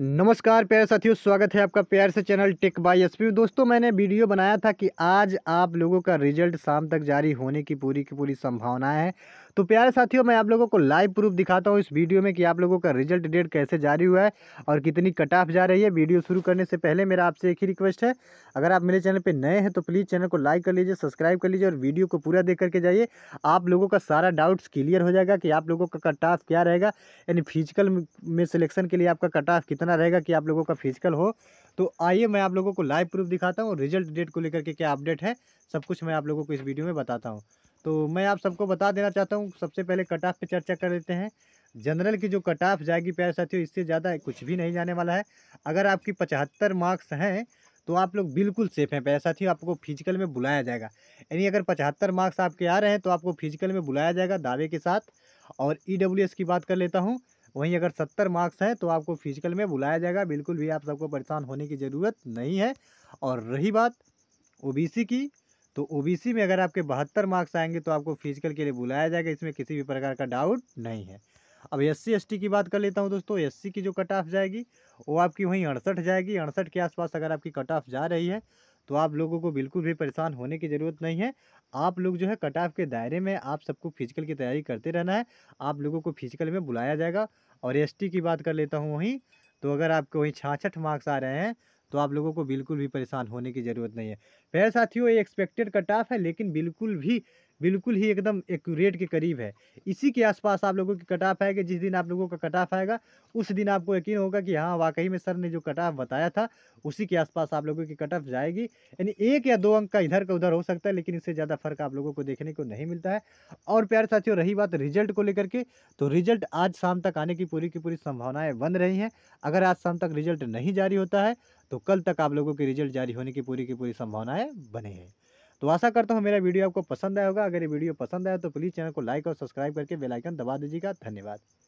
नमस्कार प्यारे साथियों स्वागत है आपका प्यार से चैनल टेक बाई एस दोस्तों मैंने वीडियो बनाया था कि आज आप लोगों का रिजल्ट शाम तक जारी होने की पूरी की पूरी संभावनाएं हैं तो प्यारे साथियों मैं आप लोगों को लाइव प्रूफ दिखाता हूँ इस वीडियो में कि आप लोगों का रिजल्ट डेट कैसे जारी हुआ है और कितनी कट ऑफ जा रही है वीडियो शुरू करने से पहले मेरा आपसे एक ही रिक्वेस्ट है अगर आप मेरे चैनल पर नए हैं तो प्लीज़ चैनल को लाइक कर लीजिए सब्सक्राइब कर लीजिए और वीडियो को पूरा देख करके जाइए आप लोगों का सारा डाउट्स क्लियर हो जाएगा कि आप लोगों का कट ऑफ क्या रहेगा यानी फिजिकल में सिलेक्शन के लिए आपका कट ऑफ कितना इतना रहेगा कि आप लोगों का फिजिकल हो तो आइए मैं आप लोगों को लाइव प्रूफ दिखाता हूँ रिजल्ट डेट को लेकर के क्या अपडेट है सब कुछ मैं आप लोगों को इस वीडियो में बताता हूँ तो मैं आप सबको बता देना चाहता हूँ सबसे पहले कट ऑफ पर चर्चा कर लेते हैं जनरल की जो कट ऑफ जाएगी प्यार साथियों इससे ज़्यादा कुछ भी नहीं जाने वाला है अगर आपकी पचहत्तर मार्क्स हैं तो आप लोग बिल्कुल सेफ हैं पैसा थी आपको फिजिकल में बुलाया जाएगा यानी अगर पचहत्तर मार्क्स आपके आ रहे हैं तो आपको फिजिकल में बुलाया जाएगा दावे के साथ और ई e की बात कर लेता हूँ वहीं अगर सत्तर मार्क्स हैं तो आपको फिजिकल में बुलाया जाएगा बिल्कुल भी आप सबको परेशान होने की ज़रूरत नहीं है और रही बात ओ की तो ओ में अगर आपके बहत्तर मार्क्स आएंगे तो आपको फिजिकल के लिए बुलाया जाएगा इसमें किसी भी प्रकार का डाउट नहीं है अब एस सी की बात कर लेता हूँ दोस्तों एस की जो कट ऑफ जाएगी वो आपकी वहीं अड़सठ जाएगी अड़सठ के आसपास अगर आपकी कट ऑफ जा रही है तो आप लोगों को बिल्कुल भी परेशान होने की ज़रूरत नहीं है आप लोग जो है कट ऑफ के दायरे में आप सबको फिजिकल की तैयारी करते रहना है आप लोगों को फिजिकल में बुलाया जाएगा और एस की बात कर लेता हूँ वहीं तो अगर आपके वहीं छाछठ मार्क्स आ रहे हैं तो आप लोगों को बिल्कुल भी परेशान होने की ज़रूरत नहीं है पहले साथियों एक्सपेक्टेड कट ऑफ है लेकिन बिल्कुल भी बिल्कुल ही एकदम एक्यूरेट के करीब है इसी के आसपास आप लोगों की कटाफ आएगी जिस दिन आप लोगों का कटाफ आएगा उस दिन आपको यकीन होगा कि हाँ वाकई में सर ने जो कटाफ बताया था उसी के आसपास आप लोगों की कटाफ जाएगी यानी एक या दो अंक का इधर का उधर हो सकता है लेकिन इससे ज़्यादा फर्क आप लोगों को देखने को नहीं मिलता है और प्यारे साथियों रही बात रिजल्ट को लेकर के तो रिजल्ट आज शाम तक आने की पूरी की पूरी संभावनाएँ बन रही हैं अगर आज शाम तक रिजल्ट नहीं जारी होता है तो कल तक आप लोगों के रिजल्ट जारी होने की पूरी की पूरी संभावनाएँ बने हैं तो आशा करता हूँ मेरा वीडियो आपको पसंद आया होगा अगर ये वीडियो पसंद आया तो प्लीज़ चैनल को लाइक और सब्सक्राइब करके बेलाइकन दबा दीजिएगा धन्यवाद